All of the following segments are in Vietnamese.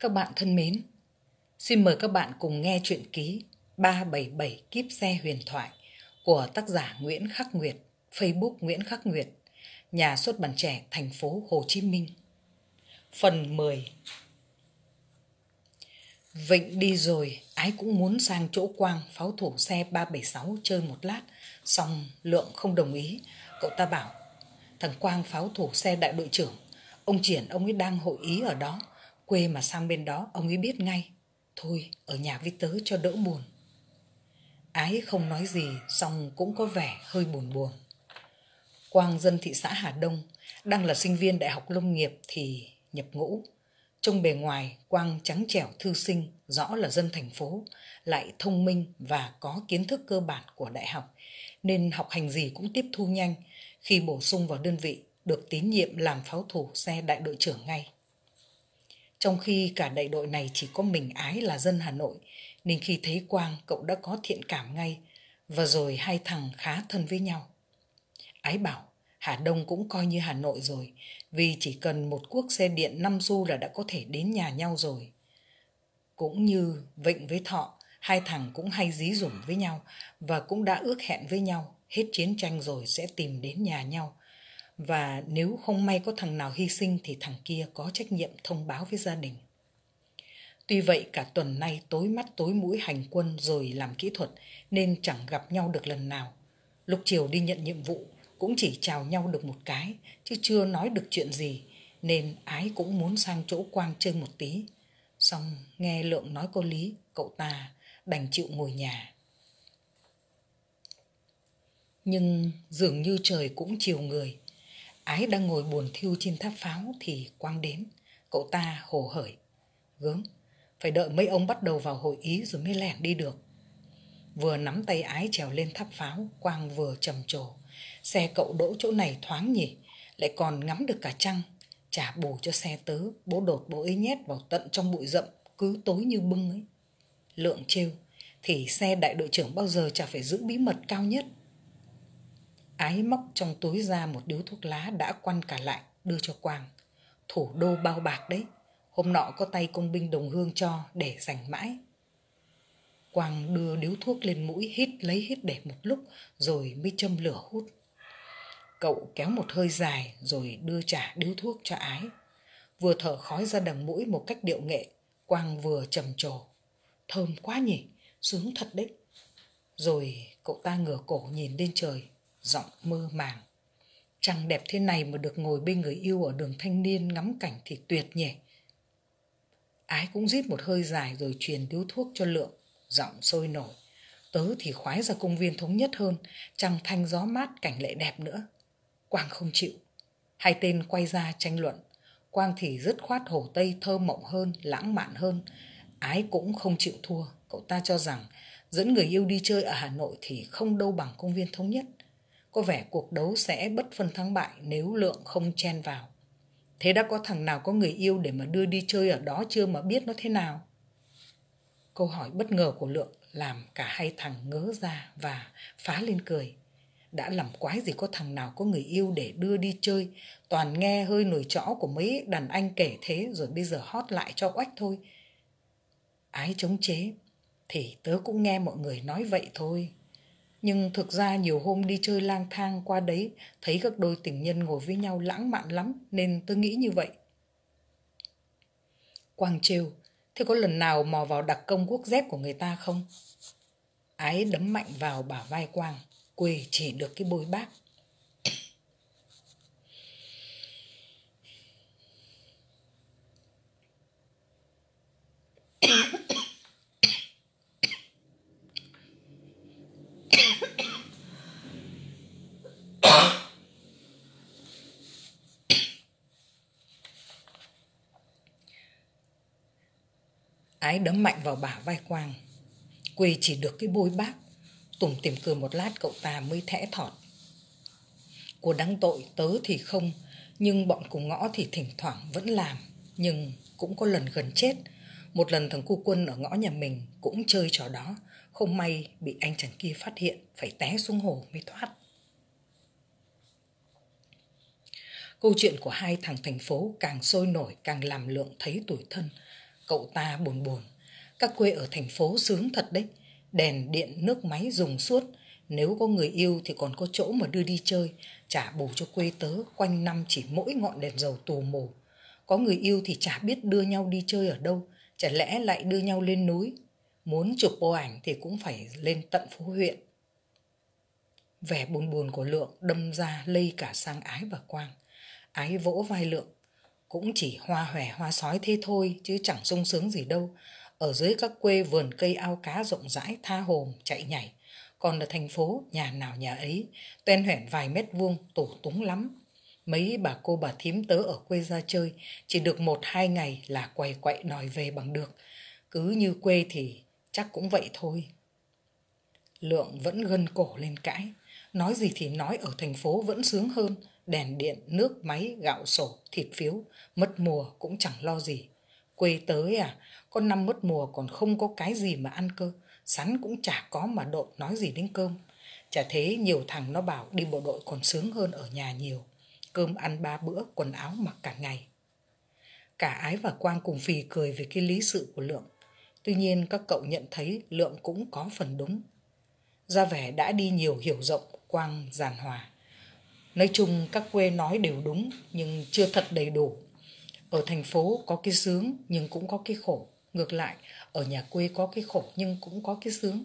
Các bạn thân mến, xin mời các bạn cùng nghe truyện ký 377 Kiếp xe huyền thoại của tác giả Nguyễn Khắc Nguyệt, Facebook Nguyễn Khắc Nguyệt, nhà xuất bản trẻ thành phố Hồ Chí Minh. Phần 10 Vịnh đi rồi, ái cũng muốn sang chỗ Quang pháo thủ xe 376 chơi một lát, xong Lượng không đồng ý. Cậu ta bảo, thằng Quang pháo thủ xe đại đội trưởng, ông Triển ông ấy đang hội ý ở đó, Quê mà sang bên đó ông ấy biết ngay Thôi ở nhà với tớ cho đỡ buồn Ái không nói gì Xong cũng có vẻ hơi buồn buồn Quang dân thị xã Hà Đông Đang là sinh viên đại học lâm nghiệp Thì nhập ngũ Trông bề ngoài Quang trắng trẻo thư sinh Rõ là dân thành phố Lại thông minh và có kiến thức cơ bản của đại học Nên học hành gì cũng tiếp thu nhanh Khi bổ sung vào đơn vị Được tín nhiệm làm pháo thủ xe đại đội trưởng ngay trong khi cả đại đội này chỉ có mình Ái là dân Hà Nội, nên khi thấy Quang cậu đã có thiện cảm ngay, và rồi hai thằng khá thân với nhau. Ái bảo, Hà Đông cũng coi như Hà Nội rồi, vì chỉ cần một cuốc xe điện năm du là đã có thể đến nhà nhau rồi. Cũng như Vịnh với Thọ, hai thằng cũng hay dí dủng với nhau và cũng đã ước hẹn với nhau, hết chiến tranh rồi sẽ tìm đến nhà nhau và nếu không may có thằng nào hy sinh thì thằng kia có trách nhiệm thông báo với gia đình. Tuy vậy cả tuần nay tối mắt tối mũi hành quân rồi làm kỹ thuật nên chẳng gặp nhau được lần nào. Lúc chiều đi nhận nhiệm vụ cũng chỉ chào nhau được một cái chứ chưa nói được chuyện gì nên ái cũng muốn sang chỗ quang chơi một tí. Xong nghe Lượng nói có lý, cậu ta đành chịu ngồi nhà. Nhưng dường như trời cũng chiều người, Ái đang ngồi buồn thiêu trên tháp pháo thì Quang đến. Cậu ta hồ hởi. Gớm, phải đợi mấy ông bắt đầu vào hội ý rồi mới lẻn đi được. Vừa nắm tay ái trèo lên tháp pháo, Quang vừa trầm trồ. Xe cậu đỗ chỗ này thoáng nhỉ, lại còn ngắm được cả trăng. Trả bù cho xe tớ, bố đột bố ấy nhét vào tận trong bụi rậm, cứ tối như bưng ấy. Lượng trêu, thì xe đại đội trưởng bao giờ chả phải giữ bí mật cao nhất ái móc trong túi ra một điếu thuốc lá đã quăn cả lại đưa cho quang thủ đô bao bạc đấy hôm nọ có tay công binh đồng hương cho để dành mãi quang đưa điếu thuốc lên mũi hít lấy hít để một lúc rồi mới châm lửa hút cậu kéo một hơi dài rồi đưa trả điếu thuốc cho ái vừa thở khói ra đằng mũi một cách điệu nghệ quang vừa trầm trồ thơm quá nhỉ sướng thật đấy rồi cậu ta ngửa cổ nhìn lên trời giọng mơ màng. Trăng đẹp thế này mà được ngồi bên người yêu ở đường thanh niên ngắm cảnh thì tuyệt nhỉ. Ái cũng rít một hơi dài rồi truyền điếu thuốc cho Lượng, giọng sôi nổi. Tớ thì khoái ra công viên thống nhất hơn, trăng thanh gió mát cảnh lệ đẹp nữa. Quang không chịu. Hai tên quay ra tranh luận. Quang thì dứt khoát hồ Tây thơ mộng hơn, lãng mạn hơn. Ái cũng không chịu thua. Cậu ta cho rằng dẫn người yêu đi chơi ở Hà Nội thì không đâu bằng công viên thống nhất có vẻ cuộc đấu sẽ bất phân thắng bại nếu lượng không chen vào thế đã có thằng nào có người yêu để mà đưa đi chơi ở đó chưa mà biết nó thế nào câu hỏi bất ngờ của lượng làm cả hai thằng ngớ ra và phá lên cười đã làm quái gì có thằng nào có người yêu để đưa đi chơi toàn nghe hơi nổi chõ của mấy đàn anh kể thế rồi bây giờ hót lại cho oách thôi ái chống chế thì tớ cũng nghe mọi người nói vậy thôi nhưng thực ra nhiều hôm đi chơi lang thang qua đấy thấy các đôi tình nhân ngồi với nhau lãng mạn lắm nên tôi nghĩ như vậy quang trêu thế có lần nào mò vào đặc công quốc dép của người ta không ái đấm mạnh vào bả vai quang quê chỉ được cái bôi bác Ái đấm mạnh vào bả vai Quang. Quỳ chỉ được cái bôi bác. Tùng tìm cười một lát cậu ta mới thẽ thọt. Của đáng tội tớ thì không, nhưng bọn cùng ngõ thì thỉnh thoảng vẫn làm. Nhưng cũng có lần gần chết. Một lần thằng cu quân ở ngõ nhà mình cũng chơi trò đó. Không may bị anh chàng kia phát hiện, phải té xuống hồ mới thoát. Câu chuyện của hai thằng thành phố càng sôi nổi càng làm lượng thấy tuổi thân – Cậu ta buồn buồn. Các quê ở thành phố sướng thật đấy. Đèn, điện, nước máy dùng suốt. Nếu có người yêu thì còn có chỗ mà đưa đi chơi. Trả bù cho quê tớ quanh năm chỉ mỗi ngọn đèn dầu tù mù. Có người yêu thì chả biết đưa nhau đi chơi ở đâu. Chả lẽ lại đưa nhau lên núi. Muốn chụp bộ ảnh thì cũng phải lên tận phố huyện. Vẻ buồn buồn của Lượng đâm ra lây cả sang Ái và Quang. Ái vỗ vai Lượng cũng chỉ hoa hòe hoa sói thế thôi chứ chẳng sung sướng gì đâu ở dưới các quê vườn cây ao cá rộng rãi tha hồ chạy nhảy còn ở thành phố nhà nào nhà ấy toen hoẻn vài mét vuông tủ túng lắm mấy bà cô bà thím tớ ở quê ra chơi chỉ được một hai ngày là quay quậy đòi về bằng được cứ như quê thì chắc cũng vậy thôi lượng vẫn gân cổ lên cãi nói gì thì nói ở thành phố vẫn sướng hơn đèn điện, nước máy, gạo sổ, thịt phiếu, mất mùa cũng chẳng lo gì. Quê tới à, con năm mất mùa còn không có cái gì mà ăn cơ, sắn cũng chả có mà độn nói gì đến cơm. Chả thế nhiều thằng nó bảo đi bộ đội còn sướng hơn ở nhà nhiều. Cơm ăn ba bữa, quần áo mặc cả ngày. Cả Ái và Quang cùng phì cười về cái lý sự của Lượng. Tuy nhiên các cậu nhận thấy Lượng cũng có phần đúng. Ra vẻ đã đi nhiều hiểu rộng, Quang giàn hòa. Nói chung các quê nói đều đúng nhưng chưa thật đầy đủ. Ở thành phố có cái sướng nhưng cũng có cái khổ. Ngược lại, ở nhà quê có cái khổ nhưng cũng có cái sướng.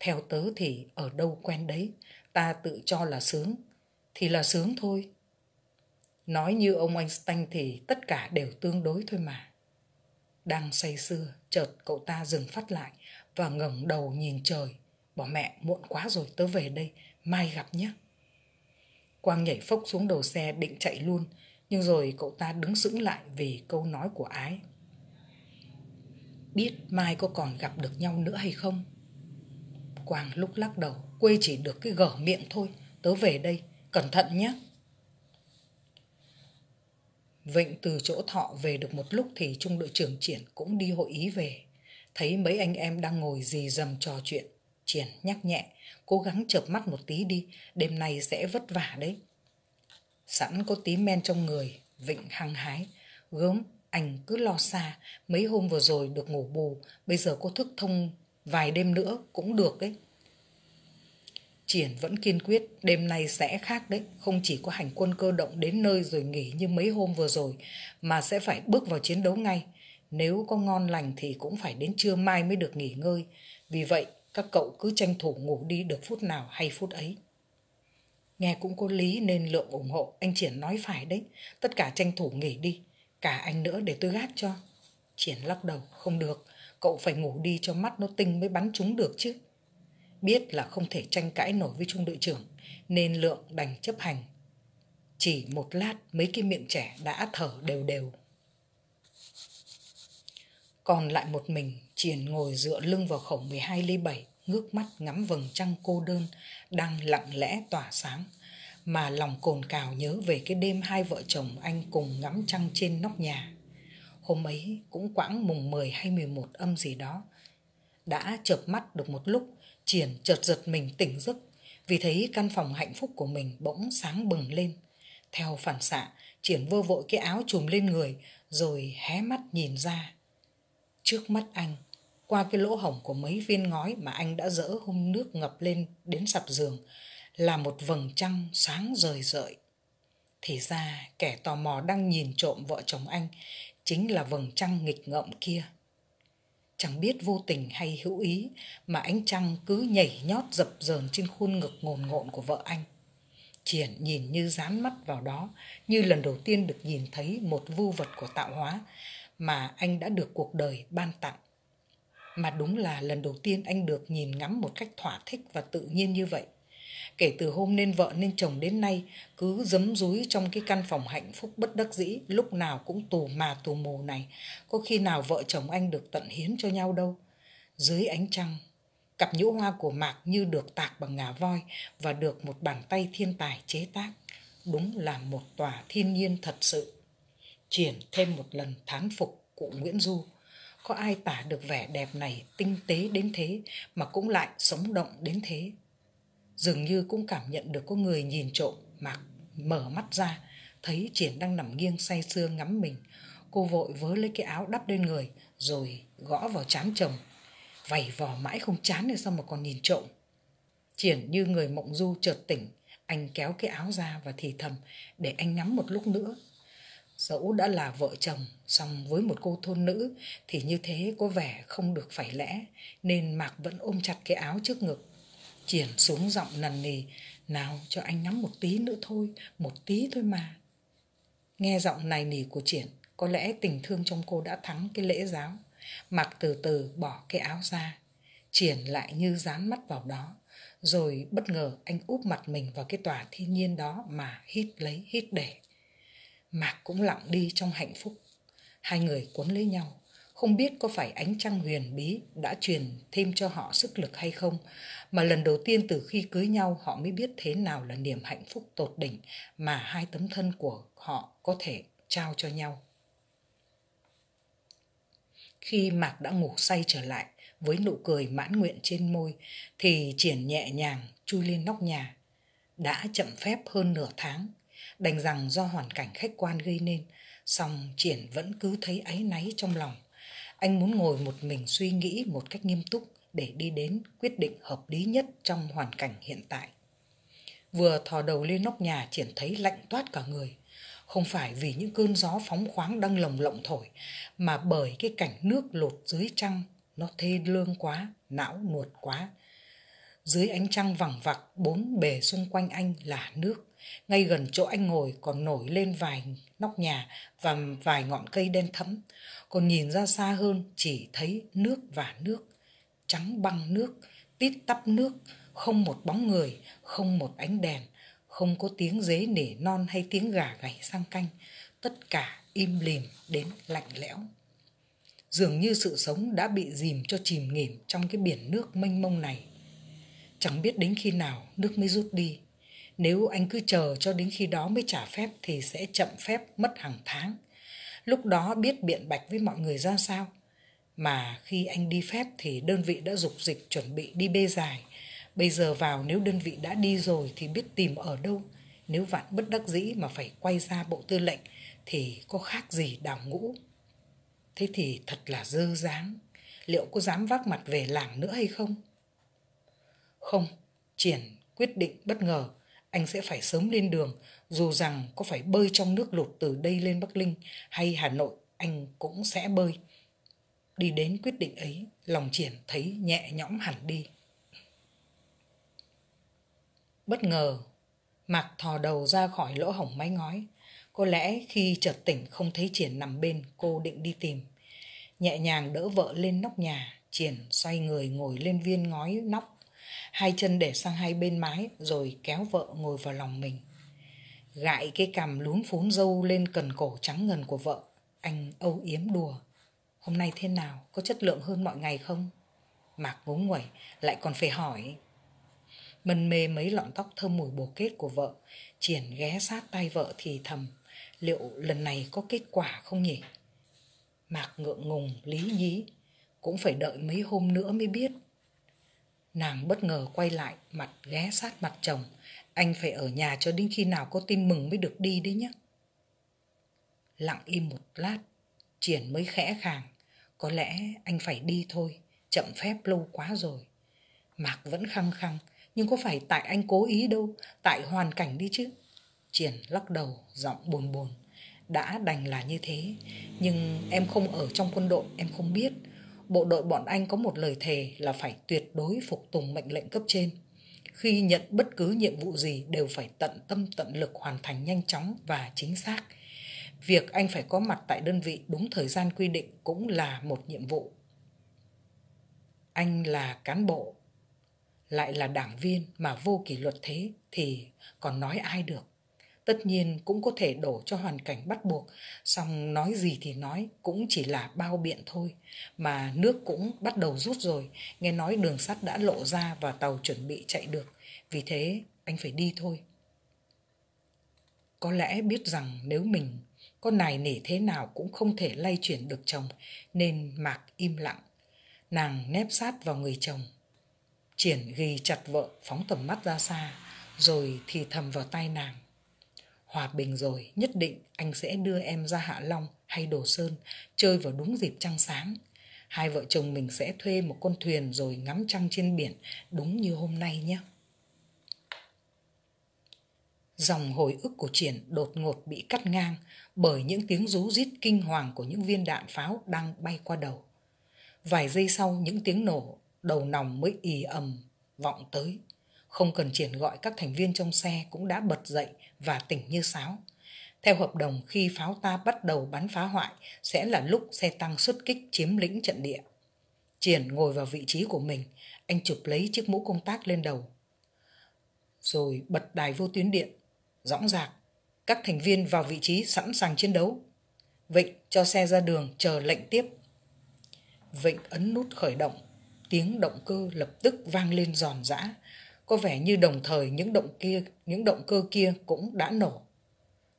Theo tớ thì ở đâu quen đấy, ta tự cho là sướng, thì là sướng thôi. Nói như ông Einstein thì tất cả đều tương đối thôi mà. Đang say sưa, chợt cậu ta dừng phát lại và ngẩng đầu nhìn trời. Bỏ mẹ, muộn quá rồi, tớ về đây, mai gặp nhé. Quang nhảy phốc xuống đầu xe định chạy luôn, nhưng rồi cậu ta đứng sững lại vì câu nói của Ái. Biết mai có còn gặp được nhau nữa hay không? Quang lúc lắc đầu, quê chỉ được cái gở miệng thôi, tớ về đây, cẩn thận nhé. Vịnh từ chỗ thọ về được một lúc thì trung đội trưởng triển cũng đi hội ý về. Thấy mấy anh em đang ngồi dì dầm trò chuyện, Triển nhắc nhẹ, cố gắng chợp mắt một tí đi, đêm nay sẽ vất vả đấy. Sẵn có tí men trong người, Vịnh hăng hái, gớm, anh cứ lo xa, mấy hôm vừa rồi được ngủ bù, bây giờ cô thức thông vài đêm nữa cũng được đấy. Triển vẫn kiên quyết, đêm nay sẽ khác đấy, không chỉ có hành quân cơ động đến nơi rồi nghỉ như mấy hôm vừa rồi, mà sẽ phải bước vào chiến đấu ngay. Nếu có ngon lành thì cũng phải đến trưa mai mới được nghỉ ngơi. Vì vậy, các cậu cứ tranh thủ ngủ đi được phút nào hay phút ấy nghe cũng có lý nên lượng ủng hộ anh triển nói phải đấy tất cả tranh thủ nghỉ đi cả anh nữa để tôi gác cho triển lắc đầu không được cậu phải ngủ đi cho mắt nó tinh mới bắn chúng được chứ biết là không thể tranh cãi nổi với trung đội trưởng nên lượng đành chấp hành chỉ một lát mấy cái miệng trẻ đã thở đều đều còn lại một mình Triển ngồi dựa lưng vào khổng 12 ly 7, ngước mắt ngắm vầng trăng cô đơn, đang lặng lẽ tỏa sáng. Mà lòng cồn cào nhớ về cái đêm hai vợ chồng anh cùng ngắm trăng trên nóc nhà. Hôm ấy cũng quãng mùng 10 hay 11 âm gì đó. Đã chợp mắt được một lúc, Triển chợt giật mình tỉnh giấc vì thấy căn phòng hạnh phúc của mình bỗng sáng bừng lên. Theo phản xạ, Triển vơ vội cái áo trùm lên người rồi hé mắt nhìn ra. Trước mắt anh qua cái lỗ hổng của mấy viên ngói mà anh đã dỡ hôm nước ngập lên đến sập giường là một vầng trăng sáng rời rợi. Thì ra kẻ tò mò đang nhìn trộm vợ chồng anh chính là vầng trăng nghịch ngợm kia. Chẳng biết vô tình hay hữu ý mà ánh trăng cứ nhảy nhót dập dờn trên khuôn ngực ngồn ngộn của vợ anh. Triển nhìn như dán mắt vào đó, như lần đầu tiên được nhìn thấy một vưu vật của tạo hóa mà anh đã được cuộc đời ban tặng mà đúng là lần đầu tiên anh được nhìn ngắm một cách thỏa thích và tự nhiên như vậy kể từ hôm nên vợ nên chồng đến nay cứ dấm dúi trong cái căn phòng hạnh phúc bất đắc dĩ lúc nào cũng tù mà tù mù này có khi nào vợ chồng anh được tận hiến cho nhau đâu dưới ánh trăng cặp nhũ hoa của mạc như được tạc bằng ngà voi và được một bàn tay thiên tài chế tác đúng là một tòa thiên nhiên thật sự triển thêm một lần thán phục cụ nguyễn du có ai tả được vẻ đẹp này tinh tế đến thế mà cũng lại sống động đến thế dường như cũng cảm nhận được có người nhìn trộm mà mở mắt ra thấy triển đang nằm nghiêng say sưa ngắm mình cô vội vớ lấy cái áo đắp lên người rồi gõ vào chán chồng vẩy vò mãi không chán hay sao mà còn nhìn trộm triển như người mộng du chợt tỉnh anh kéo cái áo ra và thì thầm để anh ngắm một lúc nữa dẫu đã là vợ chồng song với một cô thôn nữ thì như thế có vẻ không được phải lẽ nên mạc vẫn ôm chặt cái áo trước ngực triển xuống giọng nằn nì nào cho anh ngắm một tí nữa thôi một tí thôi mà nghe giọng này nỉ của triển có lẽ tình thương trong cô đã thắng cái lễ giáo mặc từ từ bỏ cái áo ra triển lại như dán mắt vào đó rồi bất ngờ anh úp mặt mình vào cái tòa thiên nhiên đó mà hít lấy hít để Mạc cũng lặng đi trong hạnh phúc. Hai người cuốn lấy nhau, không biết có phải ánh trăng huyền bí đã truyền thêm cho họ sức lực hay không, mà lần đầu tiên từ khi cưới nhau họ mới biết thế nào là niềm hạnh phúc tột đỉnh mà hai tấm thân của họ có thể trao cho nhau. Khi Mạc đã ngủ say trở lại với nụ cười mãn nguyện trên môi thì triển nhẹ nhàng chui lên nóc nhà. Đã chậm phép hơn nửa tháng đành rằng do hoàn cảnh khách quan gây nên song triển vẫn cứ thấy áy náy trong lòng anh muốn ngồi một mình suy nghĩ một cách nghiêm túc để đi đến quyết định hợp lý nhất trong hoàn cảnh hiện tại vừa thò đầu lên nóc nhà triển thấy lạnh toát cả người không phải vì những cơn gió phóng khoáng đang lồng lộng thổi mà bởi cái cảnh nước lột dưới trăng nó thê lương quá não nuột quá dưới ánh trăng vằng vặc bốn bề xung quanh anh là nước ngay gần chỗ anh ngồi còn nổi lên vài nóc nhà và vài ngọn cây đen thẫm. Còn nhìn ra xa hơn chỉ thấy nước và nước. Trắng băng nước, tít tắp nước, không một bóng người, không một ánh đèn, không có tiếng dế nỉ non hay tiếng gà gáy sang canh. Tất cả im lìm đến lạnh lẽo dường như sự sống đã bị dìm cho chìm nghỉm trong cái biển nước mênh mông này. Chẳng biết đến khi nào nước mới rút đi, nếu anh cứ chờ cho đến khi đó mới trả phép thì sẽ chậm phép mất hàng tháng. Lúc đó biết biện bạch với mọi người ra sao. Mà khi anh đi phép thì đơn vị đã dục dịch chuẩn bị đi bê dài. Bây giờ vào nếu đơn vị đã đi rồi thì biết tìm ở đâu. Nếu vạn bất đắc dĩ mà phải quay ra bộ tư lệnh thì có khác gì đào ngũ. Thế thì thật là dơ dáng. Liệu có dám vác mặt về làng nữa hay không? Không, triển quyết định bất ngờ anh sẽ phải sớm lên đường, dù rằng có phải bơi trong nước lụt từ đây lên Bắc Linh hay Hà Nội, anh cũng sẽ bơi. Đi đến quyết định ấy, lòng triển thấy nhẹ nhõm hẳn đi. Bất ngờ, Mạc thò đầu ra khỏi lỗ hổng mái ngói. Có lẽ khi chợt tỉnh không thấy Triển nằm bên, cô định đi tìm. Nhẹ nhàng đỡ vợ lên nóc nhà, Triển xoay người ngồi lên viên ngói nóc hai chân để sang hai bên mái rồi kéo vợ ngồi vào lòng mình. Gại cái cằm lún phún dâu lên cần cổ trắng ngần của vợ, anh âu yếm đùa. Hôm nay thế nào, có chất lượng hơn mọi ngày không? Mạc ngố nguẩy, lại còn phải hỏi. Mân mê mấy lọn tóc thơm mùi bồ kết của vợ, triển ghé sát tay vợ thì thầm, liệu lần này có kết quả không nhỉ? Mạc ngượng ngùng, lý nhí, cũng phải đợi mấy hôm nữa mới biết. Nàng bất ngờ quay lại, mặt ghé sát mặt chồng. Anh phải ở nhà cho đến khi nào có tin mừng mới được đi đấy nhé. Lặng im một lát, Triển mới khẽ khàng. Có lẽ anh phải đi thôi, chậm phép lâu quá rồi. Mạc vẫn khăng khăng, nhưng có phải tại anh cố ý đâu, tại hoàn cảnh đi chứ. Triển lắc đầu, giọng buồn buồn. Đã đành là như thế, nhưng em không ở trong quân đội, em không biết bộ đội bọn anh có một lời thề là phải tuyệt đối phục tùng mệnh lệnh cấp trên. Khi nhận bất cứ nhiệm vụ gì đều phải tận tâm tận lực hoàn thành nhanh chóng và chính xác. Việc anh phải có mặt tại đơn vị đúng thời gian quy định cũng là một nhiệm vụ. Anh là cán bộ, lại là đảng viên mà vô kỷ luật thế thì còn nói ai được tất nhiên cũng có thể đổ cho hoàn cảnh bắt buộc song nói gì thì nói cũng chỉ là bao biện thôi mà nước cũng bắt đầu rút rồi nghe nói đường sắt đã lộ ra và tàu chuẩn bị chạy được vì thế anh phải đi thôi có lẽ biết rằng nếu mình con này nể thế nào cũng không thể lay chuyển được chồng nên mạc im lặng nàng nép sát vào người chồng triển ghi chặt vợ phóng tầm mắt ra xa rồi thì thầm vào tai nàng Hòa bình rồi, nhất định anh sẽ đưa em ra Hạ Long hay Đồ Sơn, chơi vào đúng dịp trăng sáng. Hai vợ chồng mình sẽ thuê một con thuyền rồi ngắm trăng trên biển, đúng như hôm nay nhé. Dòng hồi ức của triển đột ngột bị cắt ngang bởi những tiếng rú rít kinh hoàng của những viên đạn pháo đang bay qua đầu. Vài giây sau những tiếng nổ, đầu nòng mới ì ầm vọng tới không cần triển gọi các thành viên trong xe cũng đã bật dậy và tỉnh như sáo. Theo hợp đồng khi pháo ta bắt đầu bắn phá hoại sẽ là lúc xe tăng xuất kích chiếm lĩnh trận địa. Triển ngồi vào vị trí của mình, anh chụp lấy chiếc mũ công tác lên đầu. Rồi bật đài vô tuyến điện, dõng dạc, các thành viên vào vị trí sẵn sàng chiến đấu. Vịnh cho xe ra đường chờ lệnh tiếp. Vịnh ấn nút khởi động, tiếng động cơ lập tức vang lên giòn giã có vẻ như đồng thời những động kia, những động cơ kia cũng đã nổ.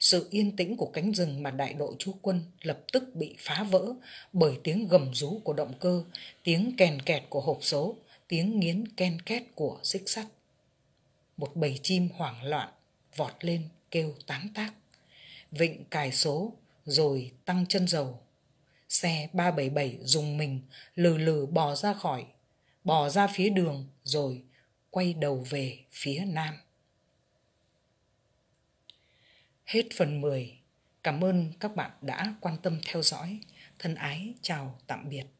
Sự yên tĩnh của cánh rừng mà đại đội chú quân lập tức bị phá vỡ bởi tiếng gầm rú của động cơ, tiếng kèn kẹt của hộp số, tiếng nghiến ken két của xích sắt. Một bầy chim hoảng loạn vọt lên kêu tán tác. Vịnh cài số rồi tăng chân dầu. Xe 377 dùng mình lừ lừ bò ra khỏi, bò ra phía đường rồi quay đầu về phía Nam. Hết phần 10. Cảm ơn các bạn đã quan tâm theo dõi. Thân ái chào tạm biệt.